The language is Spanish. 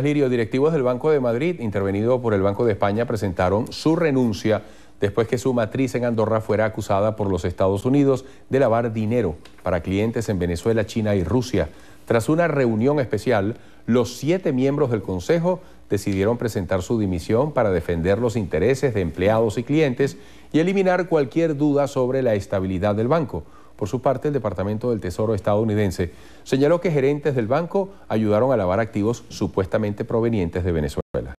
Lirio, directivos del Banco de Madrid, intervenido por el Banco de España, presentaron su renuncia después que su matriz en Andorra fuera acusada por los Estados Unidos de lavar dinero para clientes en Venezuela, China y Rusia. Tras una reunión especial, los siete miembros del Consejo decidieron presentar su dimisión para defender los intereses de empleados y clientes y eliminar cualquier duda sobre la estabilidad del banco. Por su parte, el Departamento del Tesoro estadounidense señaló que gerentes del banco ayudaron a lavar activos supuestamente provenientes de Venezuela.